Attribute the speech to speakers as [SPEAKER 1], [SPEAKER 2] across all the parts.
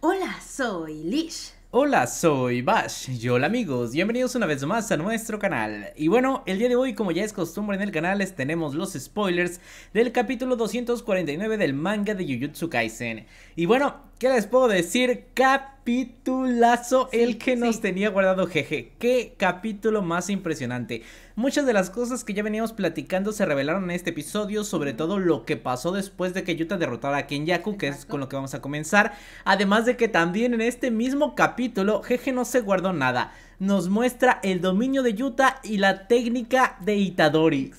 [SPEAKER 1] Hola, soy Lish.
[SPEAKER 2] Hola, soy Bash. Y hola amigos, bienvenidos una vez más a nuestro canal. Y bueno, el día de hoy, como ya es costumbre en el canal, les tenemos los spoilers del capítulo 249 del manga de Jujutsu Kaisen. Y bueno, ¿Qué les puedo decir? Capitulazo el que nos tenía guardado jeje. Qué capítulo más impresionante. Muchas de las cosas que ya veníamos platicando se revelaron en este episodio, sobre todo lo que pasó después de que Yuta derrotara a Kenyaku, que es con lo que vamos a comenzar. Además de que también en este mismo capítulo jeje no se guardó nada. Nos muestra el dominio de Yuta y la técnica de Itadori.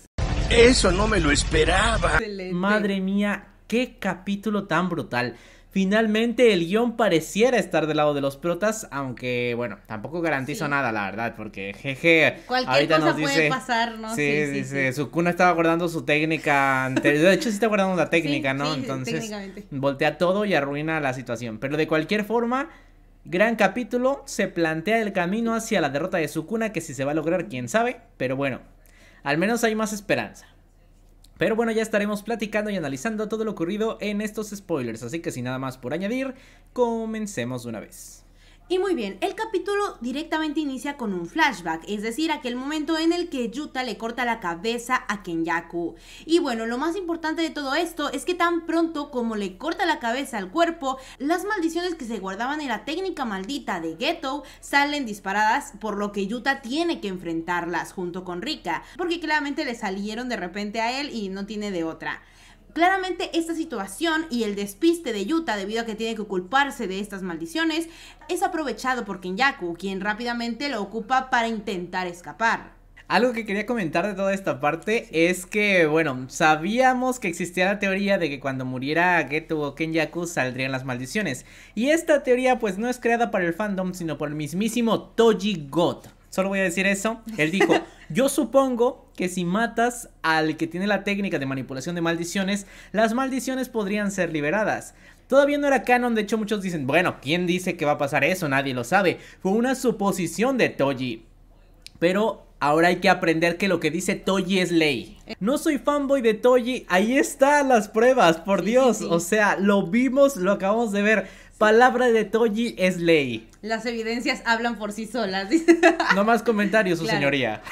[SPEAKER 2] Eso no me lo esperaba. Madre mía, qué capítulo tan brutal. Finalmente el guión pareciera estar del lado de los protas, aunque bueno, tampoco garantizo nada, la verdad, porque jeje, Cualquier ahorita cosa puede pasar, ¿no? Sí, sí, Sukuna estaba guardando su técnica anterior, de hecho sí está guardando la técnica, ¿no? Entonces voltea todo y arruina la situación, pero de cualquier forma, gran capítulo, se plantea el camino hacia la derrota de Sukuna, que si se va a lograr, quién sabe, pero bueno, al menos hay más esperanza. Pero bueno, ya estaremos platicando y analizando todo lo ocurrido en estos spoilers, así que sin nada más por añadir, comencemos de una vez.
[SPEAKER 1] Y muy bien, el capítulo directamente inicia con un flashback, es decir, aquel momento en el que Yuta le corta la cabeza a Kenyaku. Y bueno, lo más importante de todo esto es que tan pronto como le corta la cabeza al cuerpo, las maldiciones que se guardaban en la técnica maldita de Ghetto salen disparadas, por lo que Yuta tiene que enfrentarlas junto con Rika, porque claramente le salieron de repente a él y no tiene de otra. Claramente esta situación y el despiste de Yuta debido a que tiene que culparse de estas maldiciones es aprovechado por Kenyaku, quien rápidamente lo ocupa para intentar escapar.
[SPEAKER 2] Algo que quería comentar de toda esta parte es que, bueno, sabíamos que existía la teoría de que cuando muriera Geto o Kenyaku saldrían las maldiciones. Y esta teoría pues no es creada para el fandom, sino por el mismísimo Toji God. Solo voy a decir eso. Él dijo, yo supongo que si matas al que tiene la técnica de manipulación de maldiciones, las maldiciones podrían ser liberadas. Todavía no era canon, de hecho muchos dicen, bueno, ¿quién dice que va a pasar eso? Nadie lo sabe. Fue una suposición de Toji. Pero ahora hay que aprender que lo que dice Toji es ley. No soy fanboy de Toji, ahí están las pruebas, por Dios. O sea, lo vimos, lo acabamos de ver. Palabra de Toji es ley.
[SPEAKER 1] Las evidencias hablan por sí solas.
[SPEAKER 2] no más comentarios, su señoría.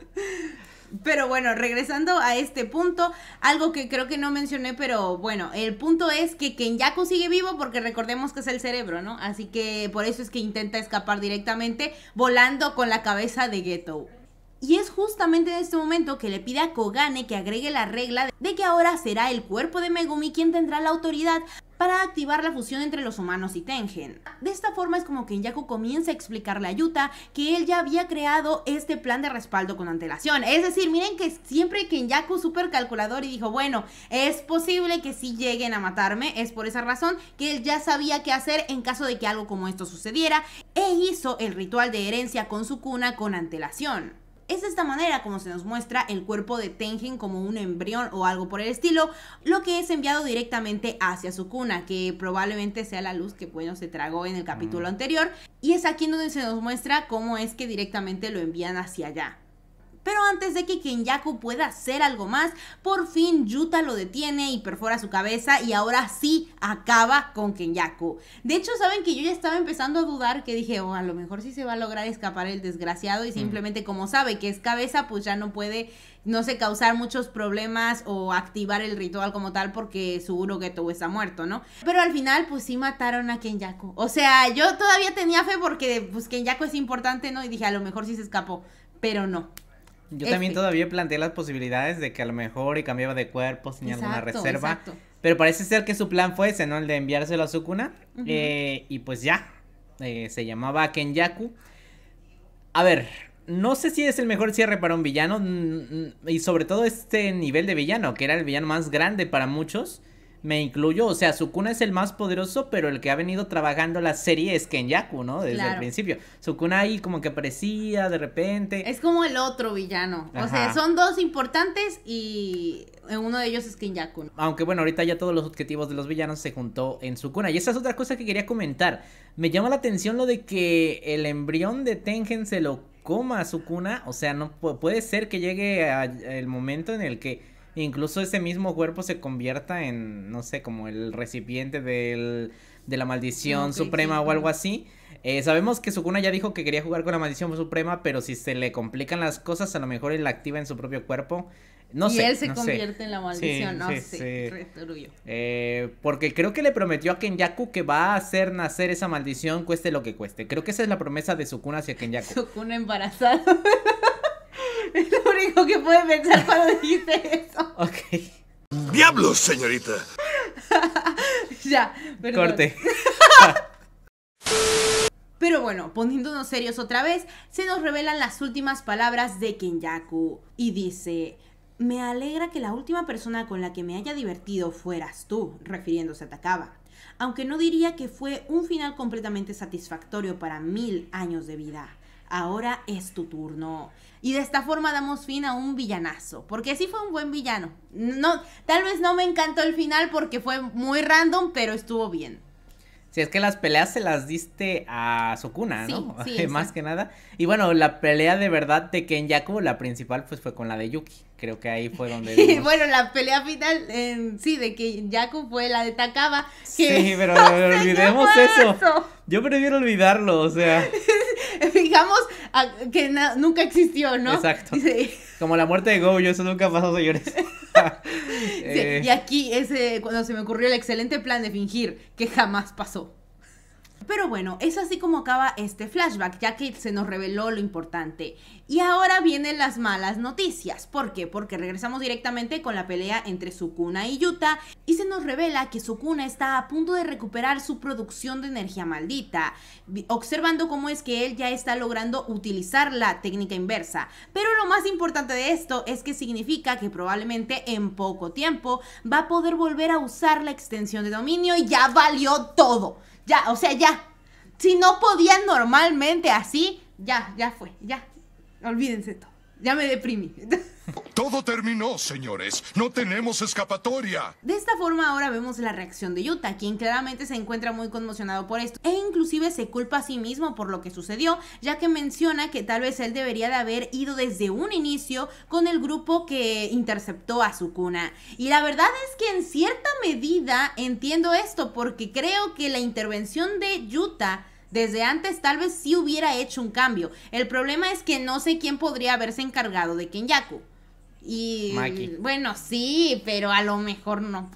[SPEAKER 1] Pero bueno, regresando a este punto, algo que creo que no mencioné, pero bueno, el punto es que Kenyaku sigue vivo porque recordemos que es el cerebro, ¿no? Así que por eso es que intenta escapar directamente volando con la cabeza de Geto. Y es justamente en este momento que le pide a Kogane que agregue la regla de que ahora será el cuerpo de Megumi quien tendrá la autoridad para activar la fusión entre los humanos y Tengen. De esta forma es como Kenyaku comienza a explicarle a Yuta que él ya había creado este plan de respaldo con antelación. Es decir, miren que siempre Kenyaku super calculador y dijo, bueno, es posible que sí lleguen a matarme, es por esa razón que él ya sabía qué hacer en caso de que algo como esto sucediera e hizo el ritual de herencia con su cuna con antelación. Es de esta manera como se nos muestra el cuerpo de Tengen como un embrión o algo por el estilo, lo que es enviado directamente hacia su cuna, que probablemente sea la luz que bueno se tragó en el capítulo mm. anterior. Y es aquí en donde se nos muestra cómo es que directamente lo envían hacia allá. Pero antes de que Kenyaku pueda hacer algo más, por fin Yuta lo detiene y perfora su cabeza y ahora sí acaba con Kenyaku. De hecho, saben que yo ya estaba empezando a dudar que dije, oh, a lo mejor sí se va a lograr escapar el desgraciado y mm. simplemente como sabe que es cabeza, pues ya no puede, no sé, causar muchos problemas o activar el ritual como tal porque su todo está muerto, ¿no? Pero al final, pues sí mataron a Kenyaku. O sea, yo todavía tenía fe porque pues Kenyaku es importante, ¿no? Y dije, a lo mejor sí se escapó, pero no.
[SPEAKER 2] Yo este también todavía planteé las posibilidades de que a lo mejor y cambiaba de cuerpo, tenía alguna reserva. Pero parece ser que su plan fue ese, ¿no? El de enviárselo a Sukuna. Eh, y pues ya. Eh, se llamaba Kenyaku. A ver, no sé si es el mejor cierre para un villano. Y sobre todo este nivel de villano, que era el villano más grande para muchos me incluyo, o sea, Sukuna es el más poderoso, pero el que ha venido trabajando la serie es Kenyaku, ¿no? Desde el principio. Sukuna ahí como que aparecía de repente.
[SPEAKER 1] Es como el otro villano. O sea, son dos importantes y eh, uno de ellos es Kenyaku. ¿no?
[SPEAKER 2] Aunque bueno, ahorita ya todos los objetivos de los villanos se juntó en Sukuna. Y esa es otra cosa que quería comentar. Me llama la atención lo de que el embrión de Tengen se lo coma a Sukuna. O sea, no puede ser que llegue el momento en el que incluso ese mismo cuerpo se convierta en, no sé, como el recipiente de la maldición suprema o algo así. Eh, sabemos que Sukuna ya dijo que quería jugar con la maldición suprema, pero si se le complican las cosas, a lo mejor él la activa en su propio cuerpo. No y sé, él se convierte
[SPEAKER 1] en la maldición, no sé,
[SPEAKER 2] eh, porque creo que le prometió a Kenyaku que va a hacer nacer esa maldición, cueste lo que cueste. Creo que esa es la promesa de Sukuna hacia Kenyaku. Sukuna
[SPEAKER 1] embarazada. Es lo único que puede pensar cuando dice eso. Ok.
[SPEAKER 2] ¡Diablos, señorita!
[SPEAKER 1] ya, Corte. Pero bueno, poniéndonos serios otra vez, se nos revelan las últimas palabras de Kenyaku y dice, me alegra que la última persona con la que me haya divertido fueras tú, refiriéndose a Takaba. Aunque no diría que fue un final completamente satisfactorio para mil años de vida ahora es tu turno. Y de esta forma damos fin a un villanazo, porque sí fue un buen villano. No, tal vez no me encantó el final porque fue muy random, pero estuvo bien.
[SPEAKER 2] Si es que las peleas se las diste a Sokuna, ¿no? Más que nada. Y bueno, la pelea de verdad de Ken Yaku, la principal, pues fue con la de Yuki. Creo que ahí fue donde. bueno,
[SPEAKER 1] la pelea final, sí, de que Jacob fue la de Takaba. Sí, pero olvidemos eso.
[SPEAKER 2] Yo prefiero olvidarlo, o sea.
[SPEAKER 1] Fijamos que nunca existió, ¿no? Exacto.
[SPEAKER 2] Como la muerte de yo eso nunca pasó, señores. Eh, y
[SPEAKER 1] aquí, ese, cuando se me ocurrió el excelente plan de fingir que jamás pasó. Pero bueno, es así como acaba este flashback, ya que se nos reveló lo importante. Y ahora vienen las malas noticias. ¿Por qué? Porque regresamos directamente con la pelea entre Sukuna y Yuta y se nos revela que Sukuna está a punto de recuperar su producción de energía maldita, observando cómo es que él ya está logrando utilizar la técnica inversa. Pero lo más importante de esto es que significa que probablemente en poco tiempo va a poder volver a usar la extensión de dominio y ya valió todo. Ya, o sea, ya. Si no podían normalmente así, ya, ya fue, ya. Olvídense todo. Ya me deprimí.
[SPEAKER 2] Todo terminó, señores. No tenemos escapatoria.
[SPEAKER 1] De esta forma ahora vemos la reacción de Yuta, quien claramente se encuentra muy conmocionado por esto e inclusive se culpa a sí mismo por lo que sucedió, ya que menciona que tal vez él debería de haber ido desde un inicio con el grupo que interceptó a Sukuna. Y la verdad es que en cierta medida entiendo esto porque creo que la intervención de Yuta desde antes tal vez sí hubiera hecho un cambio. El problema es que no sé quién podría haberse encargado de Kenyaku. Y bueno, sí, pero a lo mejor no.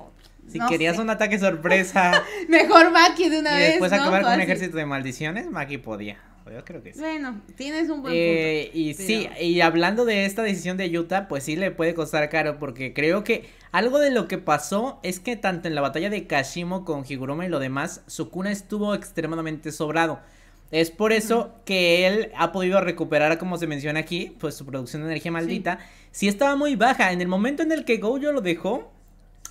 [SPEAKER 1] Si querías
[SPEAKER 2] un ataque sorpresa.
[SPEAKER 1] mejor Maki de una y vez. Después acabar con un ejército
[SPEAKER 2] de maldiciones, Maki podía. Yo creo que sí.
[SPEAKER 1] Bueno, tienes un buen eh,
[SPEAKER 2] Y sí, y hablando de esta decisión de Yuta pues sí le puede costar caro, porque creo que algo de lo que pasó es que tanto en la batalla de Kashimo con Higuruma y lo demás, Sukuna estuvo extremadamente sobrado. Es por eso que él ha podido recuperar, como se menciona aquí, pues su producción de energía maldita. si estaba muy baja. En el momento en el que Gojo lo dejó,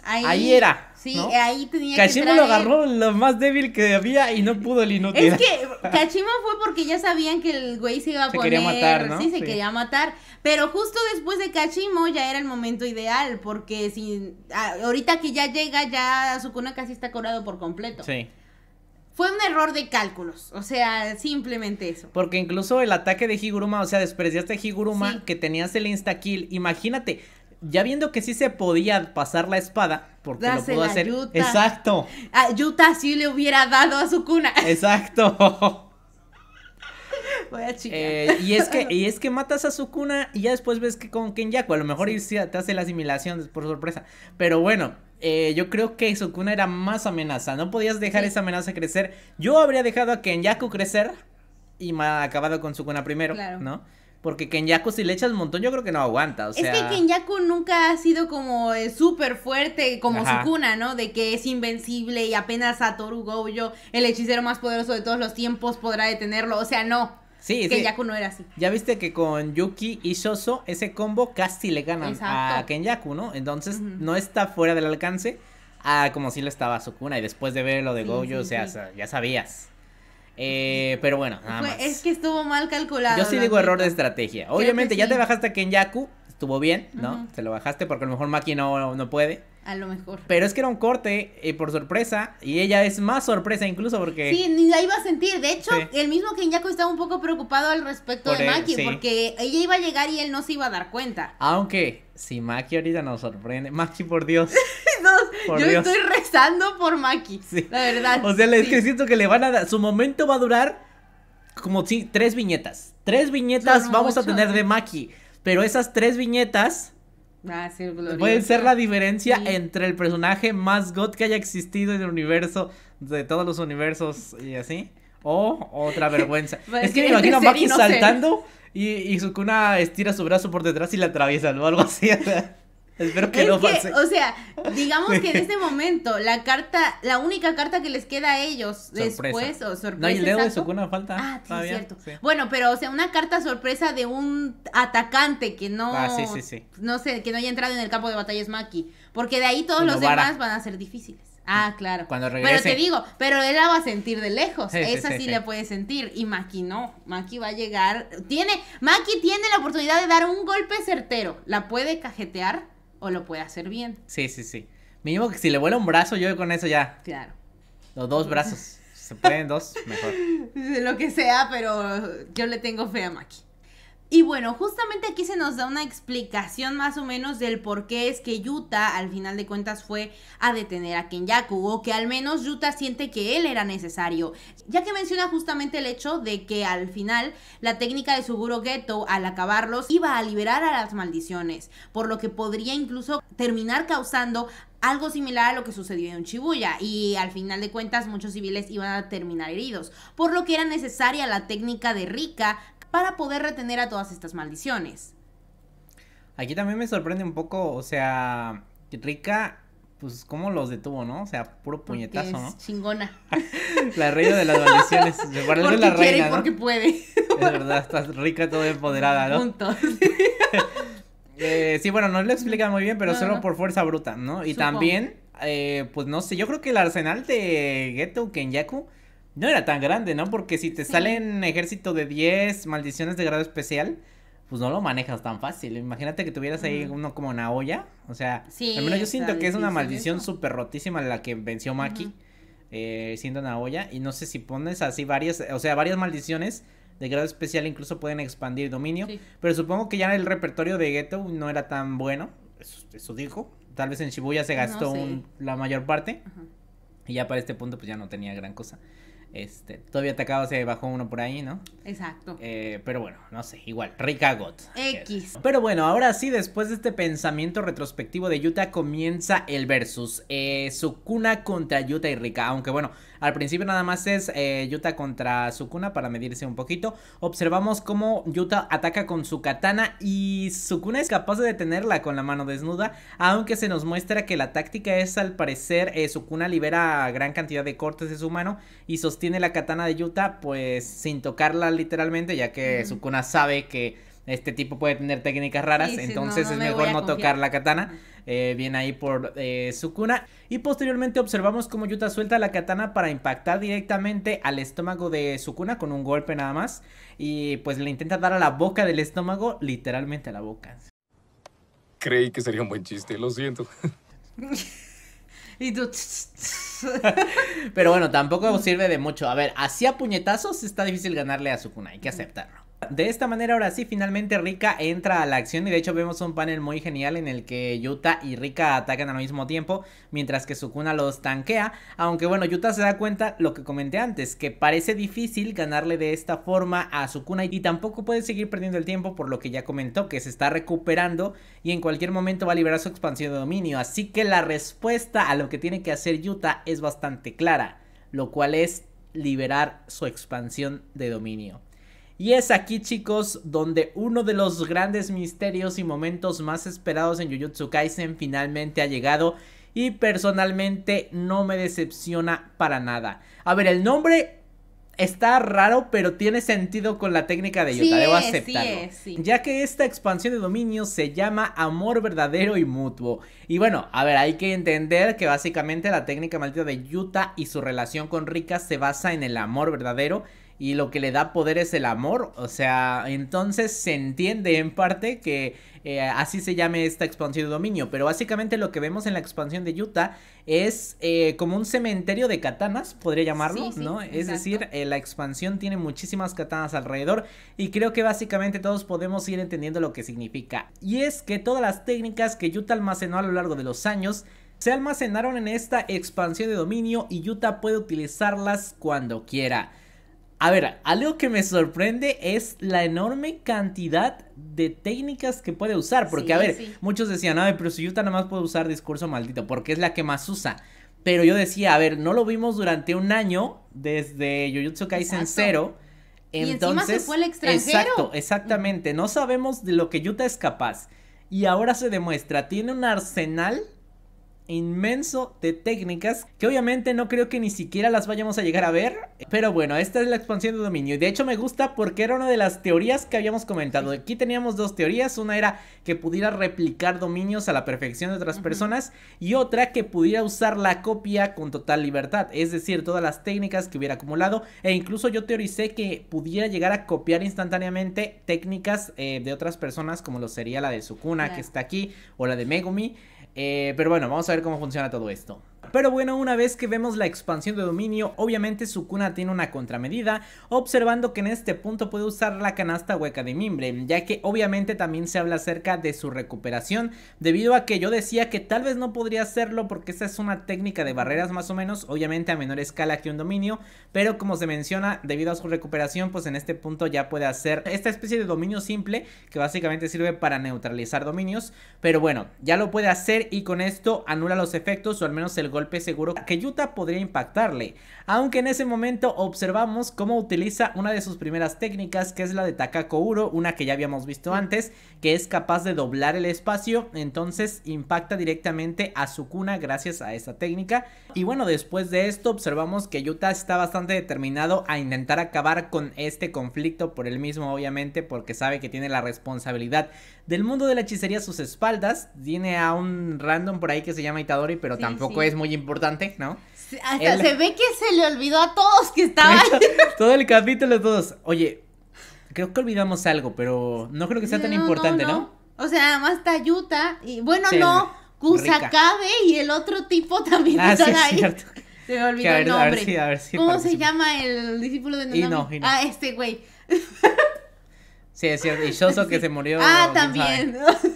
[SPEAKER 1] Ahí, era. Sí, ahí tenía lo agarró
[SPEAKER 2] lo más débil que había y no pudo el inútil. Es que
[SPEAKER 1] Kashima fue porque ya sabían que el güey se iba a poner. matar, Sí, se quería matar. Pero justo después de Kashimo ya era el momento ideal. Porque si ahorita que ya llega, ya Sukuna casi está curado por completo. Sí. Fue un error de cálculos, o sea, simplemente eso.
[SPEAKER 2] Porque incluso el ataque de Higuruma, o sea, despreciaste a Higuruma que tenías el insta kill. Imagínate, ya viendo que sí se podía pasar la espada, porque lo pudo hacer. Exacto. A Yuta sí le hubiera
[SPEAKER 1] dado a su cuna.
[SPEAKER 2] Exacto. Voy a eh, y, es que, y es que matas a su cuna y ya después ves que con Kenyaku, a lo mejor te hace la asimilación por sorpresa. Pero bueno, eh, yo creo que Sukuna era más amenaza. No podías dejar esa amenaza crecer. Yo habría dejado a Kenyaku crecer y me ha acabado con Sukuna primero, ¿no? Porque Kenyaku si le echas un montón, yo creo que no aguanta. O sea... Es que
[SPEAKER 1] Kenyaku nunca ha sido como eh, súper fuerte como Sukuna cuna, ¿no? De que es invencible y apenas Toru Gojo, el hechicero más poderoso de todos los tiempos, podrá detenerlo. O sea, no. Sí, Kenyaku no era así.
[SPEAKER 2] Ya viste que con Yuki y Shoso, ese combo casi le ganan a Kenyaku, ¿no? Entonces no está fuera del alcance a ah, como si le estaba a su cuna. Y después de ver lo de Gojo, o sea, ya sabías. Eh, pero bueno, Es
[SPEAKER 1] que estuvo mal calculado. Yo sí digo
[SPEAKER 2] error de estrategia. Obviamente, ya te bajaste a Kenyaku, estuvo bien, ¿no? te Se lo bajaste porque a lo mejor Maki no, puede. A lo mejor. Pero es que era un corte eh, por sorpresa y ella es más sorpresa incluso porque... Sí,
[SPEAKER 1] ni la iba a sentir. De hecho, el mismo Kenyaku estaba un poco preocupado al respecto de Maki porque ella iba a llegar y él no se iba a dar cuenta.
[SPEAKER 2] Aunque si Maki ahorita nos sorprende... Maki, por Dios.
[SPEAKER 1] no, yo estoy rezando por Maki.
[SPEAKER 2] La verdad. O sea, es que siento que le van a dar. Su momento va a durar como si tres viñetas. Tres viñetas vamos a tener de Maki. Pero esas tres viñetas.
[SPEAKER 1] Ah, pueden ser la
[SPEAKER 2] diferencia entre el personaje más god que haya existido en el universo, de todos los universos y así, o otra vergüenza. Pues es que me imagino a Maki saltando y, y Sukuna estira su brazo por detrás y la atraviesa o algo así. Espero que no o sea,
[SPEAKER 1] digamos que en este momento la carta, la única carta que les queda a ellos después o sorpresa. No, y leo dedo
[SPEAKER 2] de falta. Ah, sí, cierto.
[SPEAKER 1] Bueno, pero o sea, una carta sorpresa de un atacante que no ah, no sé, que no haya entrado en el campo de batalla es Maki, porque de ahí todos los demás van a ser difíciles. Ah, claro.
[SPEAKER 2] Cuando Pero te digo,
[SPEAKER 1] pero él la va a sentir de lejos. Esa sí, la puede sentir. Y Maki no. Maki va a llegar. Tiene. Maki tiene la oportunidad de dar un golpe certero. La puede cajetear o lo puede hacer bien.
[SPEAKER 2] Sí, sí, sí. Mínimo que si le vuela un brazo, yo con eso ya. Claro. Los dos brazos. Se pueden dos, mejor.
[SPEAKER 1] Lo que sea, pero yo le tengo fe a Maki. Y bueno, justamente aquí se nos da una explicación más o menos del por qué es que Yuta al final de cuentas fue a detener a Kenyaku o que al menos Yuta siente que él era necesario, ya que menciona justamente el hecho de que al final la técnica de Suguro Geto al acabarlos iba a liberar a las maldiciones, por lo que podría incluso terminar causando algo similar a lo que sucedió en Shibuya y al final de cuentas muchos civiles iban a terminar heridos, por lo que era necesaria la técnica de Rika para poder retener a todas estas maldiciones.
[SPEAKER 2] Aquí también me sorprende un poco, o sea, Rika, pues cómo los detuvo, ¿no? O sea, puro puñetazo, ¿no? es ¿no?
[SPEAKER 1] Chingona. la reina de las maldiciones. Me parece porque la reina. Quiere y porque puede.
[SPEAKER 2] es verdad, está rica toda empoderada, ¿no? Juntos. Eh, sí, bueno, no lo explican muy bien, pero solo por fuerza bruta, ¿no? Y también, eh, pues no sé, yo creo que el arsenal de Geto Kenyaku no era tan grande, ¿no? Porque si te sale salen ejército de 10 maldiciones de grado especial, pues no lo manejas tan fácil. Imagínate que tuvieras ahí uno como una O sea, al menos yo siento que es una maldición súper rotísima la que venció Maki. Eh, siendo una Y no sé si pones así varias, o sea, varias maldiciones de grado especial incluso pueden expandir dominio. Pero supongo que ya el repertorio de Ghetto no era tan bueno. Eso, dijo. Tal vez en Shibuya se ah, gastó la mayor parte. Y ya para este punto pues ya no tenía gran cosa. Este, todavía te se bajó uno por ahí, ¿no? Exacto. Eh, pero bueno, no sé, igual, rica got.
[SPEAKER 1] X.
[SPEAKER 2] Pero bueno, ahora sí, después de este pensamiento retrospectivo de Yuta comienza el versus. Eh, Sukuna contra Yuta y Rika, aunque bueno, al principio nada más es eh, Yuta contra Sukuna para medirse un poquito. Observamos cómo Yuta ataca con su katana y Sukuna es capaz de detenerla con la mano desnuda, aunque se nos muestra que la táctica es al parecer eh, Sukuna libera gran cantidad de cortes de su mano y sostiene la katana de Yuta pues sin tocarla literalmente, ya que Sukuna sabe que este tipo puede tener técnicas raras, entonces es mejor no tocar la katana. Eh, viene ahí por eh, Sukuna. Y posteriormente observamos como Yuta suelta la katana para impactar directamente al estómago de Sukuna con un golpe nada más. Y pues le intenta dar a la boca del estómago, literalmente a la boca. Creí que sería un buen chiste, lo siento. Pero bueno, tampoco sirve de mucho. A ver, así a puñetazos está difícil ganarle a Sukuna, hay que aceptarlo. De esta manera ahora sí finalmente Rika entra a la acción y de hecho vemos un panel muy genial en el que Yuta y Rika atacan al mismo tiempo mientras que Sukuna los tanquea, aunque bueno Yuta se da cuenta lo que comenté antes que parece difícil ganarle de esta forma a Sukuna y tampoco puede seguir perdiendo el tiempo por lo que ya comentó que se está recuperando y en cualquier momento va a liberar su expansión de dominio, así que la respuesta a lo que tiene que hacer Yuta es bastante clara, lo cual es liberar su expansión de dominio. Y es aquí chicos donde uno de los grandes misterios y momentos más esperados en Jujutsu Kaisen finalmente ha llegado y personalmente no me decepciona para nada. A ver, el nombre está raro, pero tiene sentido con la técnica de Yuta. debo aceptarlo. sí sí. Ya que esta expansión de dominio se llama amor verdadero y mutuo. Y bueno, a ver, hay que entender que básicamente la técnica maldita de Yuta y su relación con Rika se basa en el amor verdadero y lo que le da poder es el amor. O sea, entonces se entiende en parte que eh, así se llame esta expansión de dominio. Pero básicamente lo que vemos en la expansión de Yuta es eh, como un cementerio de katanas, podría llamarlo, ¿no? Es decir, eh, la expansión tiene muchísimas katanas alrededor y creo que básicamente todos podemos ir entendiendo lo que significa. Y es que todas las técnicas que Yuta almacenó a lo largo de los años se almacenaron en esta expansión de dominio y Yuta puede utilizarlas cuando quiera. A ver, algo que me sorprende es la enorme cantidad de técnicas que puede usar. Porque, a ver, muchos decían, a ver, pero Yuta nada más puede usar discurso maldito, porque es la que más usa. Pero yo decía, a ver, no lo vimos durante un año desde Jujutsu Kaisen cero,
[SPEAKER 1] Entonces, se fue el extranjero. Exacto,
[SPEAKER 2] exactamente. No sabemos de lo que Yuta es capaz. Y ahora se demuestra, tiene un arsenal inmenso de técnicas que obviamente no creo que ni siquiera las vayamos a llegar a ver. Pero bueno, esta es la expansión de dominio. Y de hecho me gusta porque era una de las teorías que habíamos comentado. Aquí teníamos dos teorías. Una era que pudiera replicar dominios a la perfección de otras personas y otra que pudiera usar la copia con total libertad. Es decir, todas las técnicas que hubiera acumulado. E incluso yo teoricé que pudiera llegar a copiar instantáneamente técnicas eh, de otras personas como lo sería la de Sukuna que está aquí o la de Megumi. Eh, pero bueno, vamos a ver cómo funciona todo esto. Pero bueno, una vez que vemos la expansión de dominio, obviamente su cuna tiene una contramedida, observando que en este punto puede usar la canasta hueca de mimbre, ya que obviamente también se habla acerca de su recuperación, debido a que yo decía que tal vez no podría hacerlo porque esa es una técnica de barreras más o menos, obviamente a menor escala que un dominio, pero como se menciona, debido a su recuperación, pues en este punto ya puede hacer esta especie de dominio simple, que básicamente sirve para neutralizar dominios, pero bueno, ya lo puede hacer y con esto anula los efectos o al menos el golpe seguro que Yuta podría impactarle, aunque en ese momento observamos cómo utiliza una de sus primeras técnicas que es la de Takako Uro, una que ya habíamos visto antes, que es capaz de doblar el espacio, entonces impacta directamente a Sukuna gracias a esta técnica. Y bueno, después de esto observamos que Yuta está bastante determinado a intentar acabar con este conflicto por él mismo, obviamente, porque sabe que tiene la responsabilidad del mundo de la hechicería a sus espaldas, Viene a un random por ahí que se llama Itadori, pero tampoco es muy importante, ¿no? hasta se
[SPEAKER 1] ve que se le olvidó a todos que estaba
[SPEAKER 2] Todo el capítulo, todos. Oye, creo que olvidamos algo, pero no creo que sea tan importante, no,
[SPEAKER 1] O sea, nada más está Yuta y bueno, no, Kusakabe y el otro tipo también ah, están ahí. Se me olvidó el nombre. ¿Cómo se llama el discípulo de Nanami? Ah, este güey.
[SPEAKER 2] Sí, es cierto. Y Shoso que se murió. Ah, también.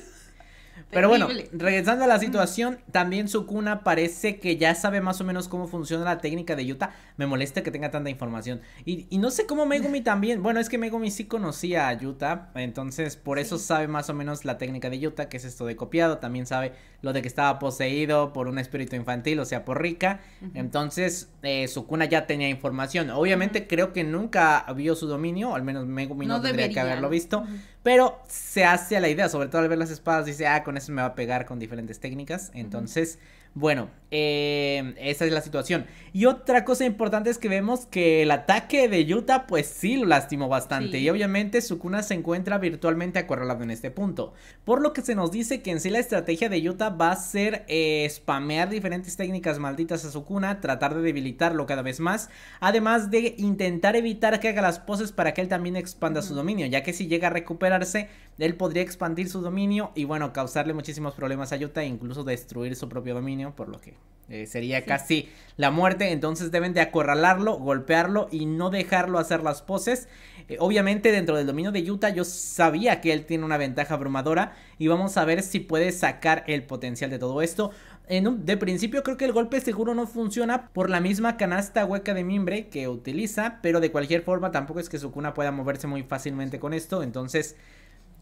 [SPEAKER 2] Pero bueno, regresando a la situación, también Sukuna parece que ya sabe más o menos cómo funciona la técnica de Yuta. Me molesta que tenga tanta información. Y, no sé cómo Megumi también. Bueno, es que Megumi sí conocía a Yuta, entonces por eso sabe más o menos la técnica de Yuta, que es esto de copiado. También sabe lo de que estaba poseído por un espíritu infantil, o sea, por Rika. Entonces, eh, Sukuna ya tenía información. Obviamente, creo que nunca vio su dominio, al menos Megumi no, tendría que haberlo visto. Pero se hace la idea, sobre todo al ver las espadas, dice, ah, con eso me va a pegar con diferentes técnicas. Entonces, bueno, Em, esa es la situación. Y otra cosa importante es que vemos que el ataque de Yuta pues sí lo lastimó bastante. Y obviamente Sukuna se encuentra virtualmente acorralado en este punto. Por lo que se nos dice que en sí la estrategia de Yuta va a ser eh, spamear diferentes técnicas malditas a Sukuna, tratar de debilitarlo cada vez más. Además de intentar evitar que haga las poses para que él también expanda su dominio, ya que si llega a recuperarse, él podría expandir su dominio y bueno, causarle muchísimos problemas a Yuta e incluso destruir su propio dominio, por lo que eh, sería casi la muerte, entonces deben de acorralarlo, golpearlo y no dejarlo hacer las poses. Eh, obviamente dentro del dominio de Utah yo sabía que él tiene una ventaja abrumadora y vamos a ver si puede sacar el potencial de todo esto. En de principio creo que el golpe seguro no funciona por la misma canasta hueca de mimbre que utiliza, pero de cualquier forma tampoco es que su cuna pueda moverse muy fácilmente con esto, entonces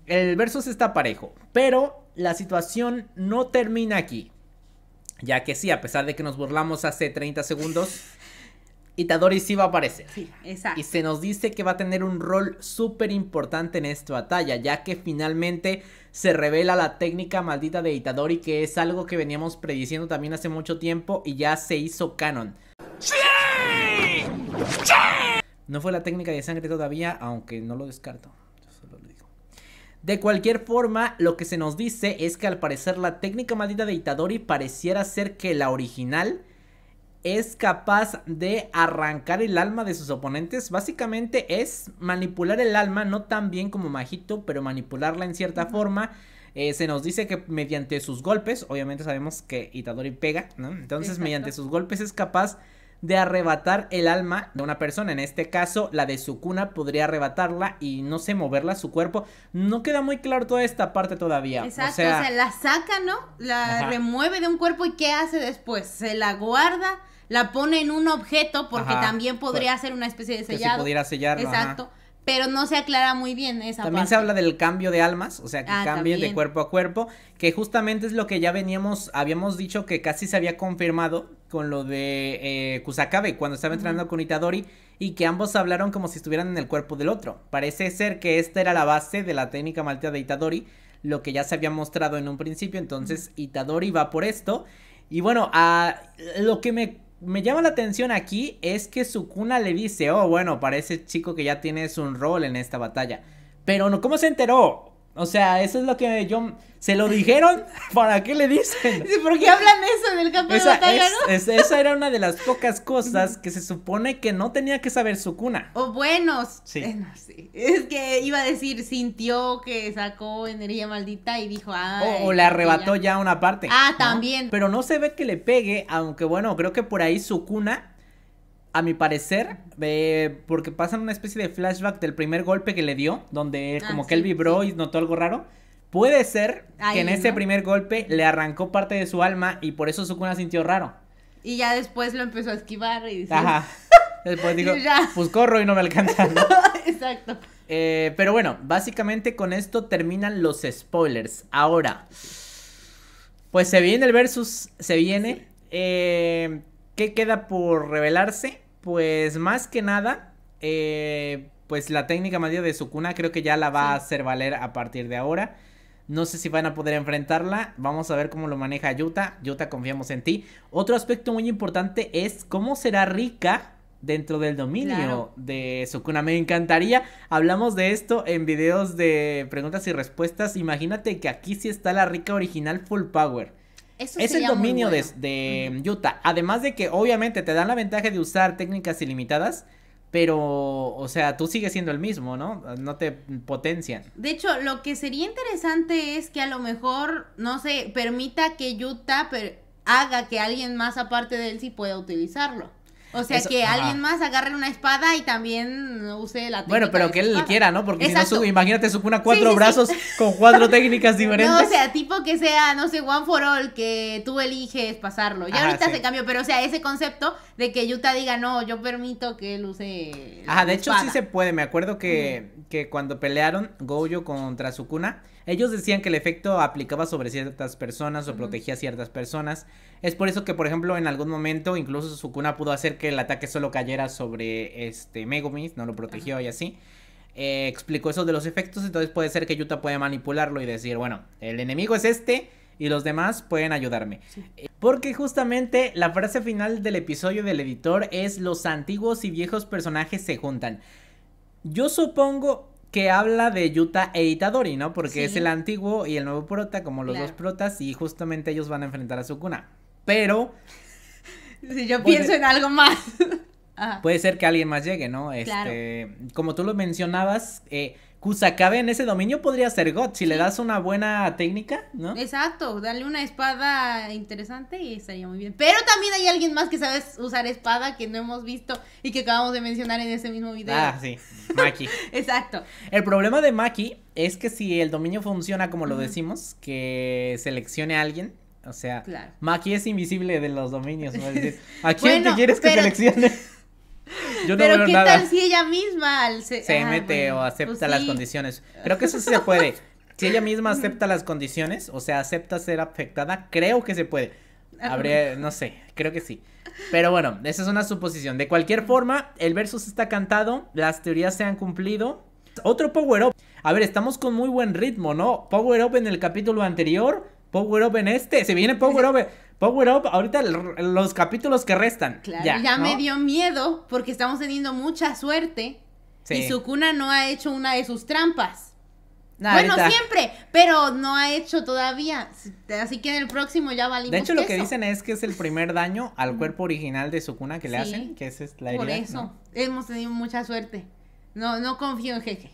[SPEAKER 2] el versus está parejo, pero la situación no termina aquí. Ya que sí, a pesar de que nos burlamos hace 30 segundos, Itadori sí va a aparecer. Y se nos dice que va a tener un rol súper importante en esta batalla, ya que finalmente se revela la técnica maldita de Itadori, que es algo que veníamos prediciendo también hace mucho tiempo y ya se hizo canon. ¡Sí! No fue la técnica de sangre todavía, aunque no lo descarto. De cualquier forma, lo que se nos dice es que al parecer la técnica maldita de Itadori pareciera ser que la original es capaz de arrancar el alma de sus oponentes. Básicamente es manipular el alma, no tan bien como Majito, pero manipularla en cierta forma. Eh, se nos dice que mediante sus golpes, obviamente sabemos que Itadori pega, ¿no? Entonces mediante sus golpes es capaz de arrebatar el alma de una persona. En este caso, la de su cuna podría arrebatarla y no sé, moverla su cuerpo. No queda muy claro toda esta parte todavía. Exacto, o sea,
[SPEAKER 1] la saca, ¿no? La remueve de un cuerpo y ¿qué hace después? Se la guarda, la pone en un objeto porque también podría ser pues, una especie de sellado. pudiera Exacto pero no se aclara muy bien esa También se
[SPEAKER 2] habla del cambio de almas, o sea, que ah, cambie de cuerpo a cuerpo, que justamente es lo que ya veníamos, habíamos dicho que casi se había confirmado con lo de eh, Kusakabe cuando estaba entrenando con Itadori y que ambos hablaron como si estuvieran en el cuerpo del otro. Parece ser que esta era la base de la técnica maltea de Itadori, lo que ya se había mostrado en un principio, entonces Itadori va por esto. Y bueno, a, ah, lo que me me llama la atención aquí es que Sukuna le dice, oh, bueno, parece chico que ya tienes un rol en esta batalla. Pero no, ¿cómo se enteró? O sea, eso es lo que yo... ¿Se lo dijeron? ¿Para qué le dicen? Sí, ¿Por qué hablan
[SPEAKER 1] eso del campo esa, de
[SPEAKER 2] esa era una de las pocas cosas que se supone que no tenía que saber su cuna.
[SPEAKER 1] O buenos. Sí. Es que iba a decir, sintió que sacó energía maldita y dijo, ah. O, le
[SPEAKER 2] arrebató ya... una parte. Ah, también. Pero no se ve que le pegue, aunque bueno, creo que por ahí su cuna a mi parecer, porque pasan una especie de flashback del primer golpe que le dio, donde ah, como que él vibró y notó algo raro. Puede ser que en ese primer golpe le arrancó parte de su alma y por eso Sukuna sintió raro.
[SPEAKER 1] Y ya después lo empezó a esquivar y dice... Ajá.
[SPEAKER 2] Después digo, pues corro y no me alcanza. Exacto. Eh, pero bueno, básicamente con esto terminan los spoilers. Ahora, pues se viene el versus, se viene. Eh, ¿Qué queda por revelarse? pues más que nada, eh, pues la técnica media de Sukuna creo que ya la va a hacer valer a partir de ahora. No sé si van a poder enfrentarla. Vamos a ver cómo lo maneja Yuta. Yuta, confiamos en ti. Otro aspecto muy importante es cómo será rica dentro del dominio de Sukuna. Me encantaría. Hablamos de esto en videos de preguntas y respuestas. Imagínate que aquí sí está la rica original full power es el dominio de, de, mm, Utah. Además de que obviamente te dan la ventaja de usar técnicas ilimitadas, pero, o sea, tú sigues siendo el mismo, ¿no? No te potencian. De
[SPEAKER 1] hecho, lo que sería interesante es que a lo mejor, no sé, permita que Utah haga que alguien más aparte de él sí pueda utilizarlo. O sea, que alguien más agarre una espada y también use la técnica. Bueno, pero que él quiera,
[SPEAKER 2] ¿no? Porque imagínate, su cuatro brazos con cuatro técnicas diferentes. No, o sea,
[SPEAKER 1] tipo que sea, no sé, one for all, que tú eliges pasarlo. Ya ahorita se cambió, pero o sea, ese concepto de que Yuta diga, no, yo permito que él use. Ajá, de hecho sí se
[SPEAKER 2] puede. Me acuerdo que, que cuando pelearon Gojo contra Sukuna... Ellos decían que el efecto aplicaba sobre ciertas personas o protegía a ciertas personas. Es por eso que, por ejemplo, en algún momento incluso Sukuna pudo hacer que el ataque solo cayera sobre este Megumi, no lo protegió y así. Eh, explicó eso de los efectos, entonces puede ser que Yuta pueda manipularlo y decir, bueno, el enemigo es este y los demás pueden ayudarme. Eh, porque justamente la frase final del episodio del editor es los antiguos y viejos personajes se juntan. Yo supongo que habla de Yuta e Itadori, ¿no? Porque es el antiguo y el nuevo prota, como los dos protas, y justamente ellos van a enfrentar a su cuna. Pero.
[SPEAKER 1] Si yo pienso en algo más.
[SPEAKER 2] Puede ser que alguien más llegue, ¿no? Este, Como tú lo mencionabas, eh, Kusakabe en ese dominio podría ser God, si le das una buena técnica, ¿no?
[SPEAKER 1] Exacto, dale una espada interesante y estaría muy bien. Pero también hay alguien más que sabe usar espada que no hemos visto y que acabamos de mencionar en ese mismo video. Ah,
[SPEAKER 2] sí, Maki. Exacto. El problema de Maki es que si el dominio funciona como lo decimos, que seleccione a alguien, o sea, Maki es invisible de los dominios. ¿no? ¿a quién te quieres que seleccione? Pero qué tal si
[SPEAKER 1] ella misma se, ah, mete
[SPEAKER 2] o acepta pues las condiciones. Creo que eso sí se puede. Si ella misma acepta las condiciones, o sea, acepta ser afectada, creo que se puede. Ah, Habría, no sé, creo que sí. Pero bueno, esa es una suposición. De cualquier forma, el versus está cantado, las teorías se han cumplido. Otro Power Up. A ver, estamos con muy buen ritmo, ¿no? Power Up en el capítulo anterior, Power Up en este, se viene Power Up. Power Up, ahorita los capítulos que restan. ya, me
[SPEAKER 1] dio miedo porque estamos teniendo mucha suerte y Sukuna no ha hecho una de sus trampas.
[SPEAKER 2] bueno, siempre,
[SPEAKER 1] pero no ha hecho todavía. Así que en el próximo ya valimos. De hecho, lo
[SPEAKER 2] que dicen es que es el primer daño al cuerpo original de Sukuna que le hacen, que es la herida. Por eso,
[SPEAKER 1] hemos tenido mucha suerte. No, no confío en Jeje.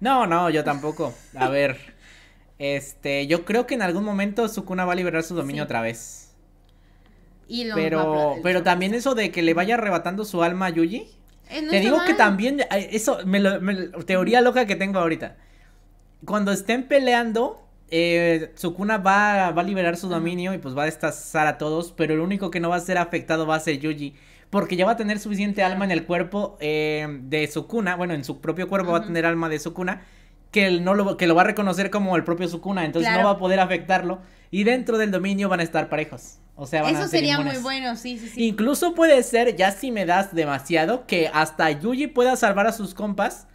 [SPEAKER 2] No, no, yo tampoco. A ver. Este, yo creo que en algún momento Sukuna va a liberar su dominio otra vez
[SPEAKER 1] pero,
[SPEAKER 2] pero también eso de que le vaya arrebatando su alma a Yuji.
[SPEAKER 1] Eh, te digo que
[SPEAKER 2] también, eh, eso, me teoría loca que tengo ahorita. Cuando estén peleando, eh, Sukuna va, a liberar su dominio y pues va a destazar a todos, pero el único que no va a ser afectado va a ser Yuji. Porque ya va a tener suficiente alma en el cuerpo de Sukuna, bueno, en su propio cuerpo va a tener alma de Sukuna, que, él no lo, que lo va a reconocer como el propio Sukuna, entonces no va a poder afectarlo. Y dentro del dominio van a estar parejos. O sea, van Eso a ser sería muy
[SPEAKER 1] bueno, sí, sí, sí.
[SPEAKER 2] Incluso puede ser, ya si me das demasiado, que hasta Yuji pueda salvar a sus compas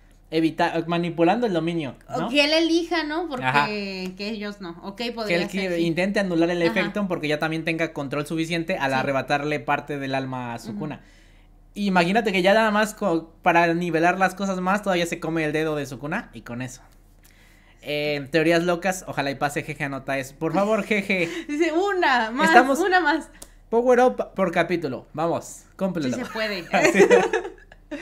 [SPEAKER 2] manipulando el dominio. O que él
[SPEAKER 1] elija, ¿no? Porque que ellos no. Ok, podría que él
[SPEAKER 2] intente anular el efecto porque ya también tenga control suficiente al arrebatarle parte del alma a su cuna. Imagínate que ya nada más para nivelar las cosas más todavía se come el dedo de su cuna y con eso. Eh, teorías locas, ojalá y pase, jeje, anota Por favor, jeje.
[SPEAKER 1] Dice una más, una más.
[SPEAKER 2] Power up por capítulo, vamos, cómplelo. Sí se puede. Ah,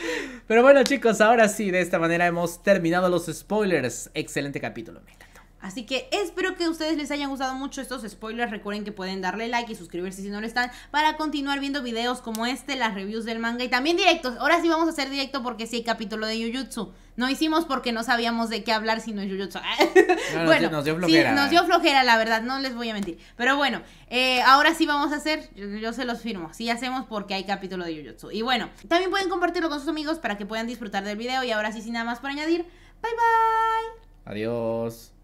[SPEAKER 2] Pero bueno, chicos, ahora sí, de esta manera hemos terminado los spoilers. Excelente capítulo, mira.
[SPEAKER 1] Así que espero que a ustedes les hayan gustado mucho estos spoilers. Recuerden que pueden darle like y suscribirse si no lo están para continuar viendo videos como este, las reviews del manga y también directos. Ahora sí vamos a hacer directo porque sí hay capítulo de Jujutsu. No hicimos porque no sabíamos de qué hablar si no es Jujutsu.
[SPEAKER 2] bueno, nos dio flojera. Sí, nos dio
[SPEAKER 1] flojera, la verdad, no les voy a mentir. Pero bueno, eh, ahora sí vamos a hacer, yo, se los firmo, sí hacemos porque hay capítulo de Jujutsu. Y bueno, también pueden compartirlo con sus amigos para que puedan disfrutar del video. Y ahora sí, sin nada más por añadir, bye
[SPEAKER 2] bye. Adiós.